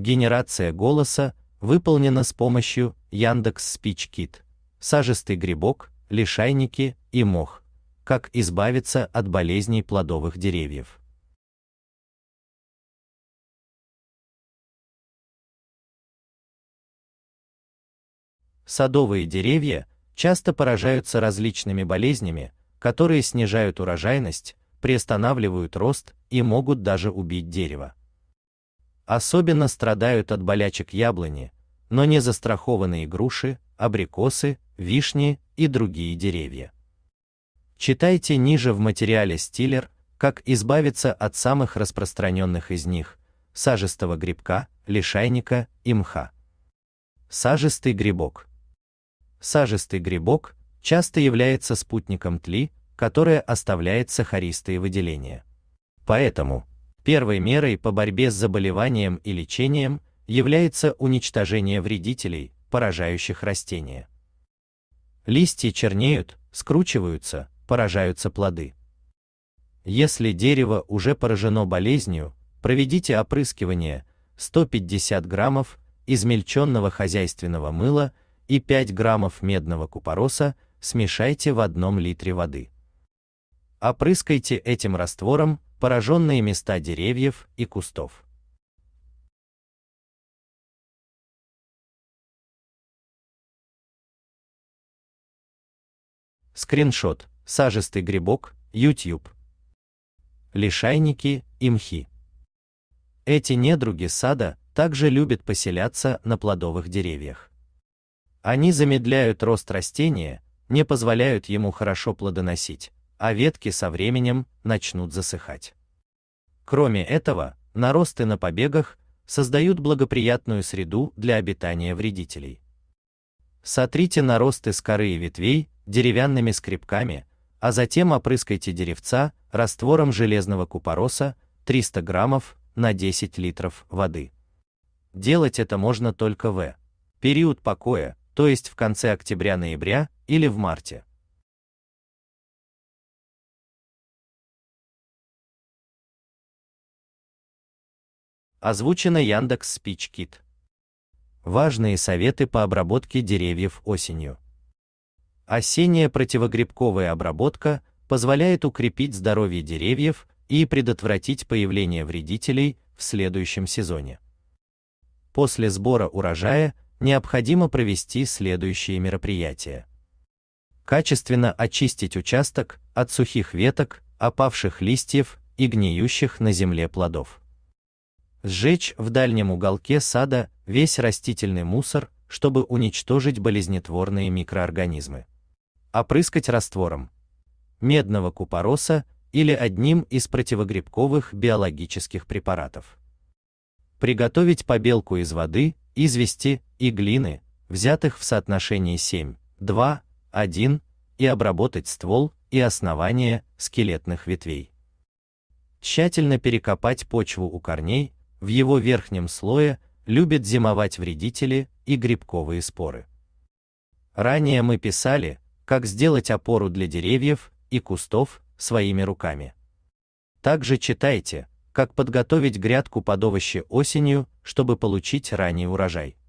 Генерация голоса выполнена с помощью Яндекс Speech Kit. сажистый грибок, лишайники и мох. Как избавиться от болезней плодовых деревьев? Садовые деревья часто поражаются различными болезнями, которые снижают урожайность, приостанавливают рост и могут даже убить дерево. Особенно страдают от болячек яблони, но не застрахованные груши, абрикосы, вишни и другие деревья. Читайте ниже в материале Стиллер, как избавиться от самых распространенных из них – сажистого грибка, лишайника и мха. Сажистый грибок. Сажистый грибок часто является спутником тли, которая оставляет сахаристые выделения. Поэтому, Первой мерой по борьбе с заболеванием и лечением является уничтожение вредителей, поражающих растения. Листья чернеют, скручиваются, поражаются плоды. Если дерево уже поражено болезнью, проведите опрыскивание 150 граммов измельченного хозяйственного мыла и 5 граммов медного купороса смешайте в одном литре воды. Опрыскайте этим раствором пораженные места деревьев и кустов. Скриншот. Сажистый грибок, YouTube. Лишайники и мхи. Эти недруги сада также любят поселяться на плодовых деревьях. Они замедляют рост растения, не позволяют ему хорошо плодоносить, а ветки со временем начнут засыхать. Кроме этого, наросты на побегах создают благоприятную среду для обитания вредителей. Сотрите наросты с коры и ветвей деревянными скребками, а затем опрыскайте деревца раствором железного купороса 300 граммов на 10 литров воды. Делать это можно только в период покоя, то есть в конце октября-ноября или в марте. Озвучено Яндекс Спичкит. Важные советы по обработке деревьев осенью. Осенняя противогрибковая обработка позволяет укрепить здоровье деревьев и предотвратить появление вредителей в следующем сезоне. После сбора урожая необходимо провести следующие мероприятия. Качественно очистить участок от сухих веток, опавших листьев и гниющих на земле плодов сжечь в дальнем уголке сада весь растительный мусор, чтобы уничтожить болезнетворные микроорганизмы. Опрыскать раствором медного купороса или одним из противогрибковых биологических препаратов. Приготовить побелку из воды, извести и глины, взятых в соотношении 7, 2, 1, и обработать ствол и основание скелетных ветвей. Тщательно перекопать почву у корней, в его верхнем слое любят зимовать вредители и грибковые споры. Ранее мы писали, как сделать опору для деревьев и кустов своими руками. Также читайте, как подготовить грядку под овощи осенью, чтобы получить ранний урожай.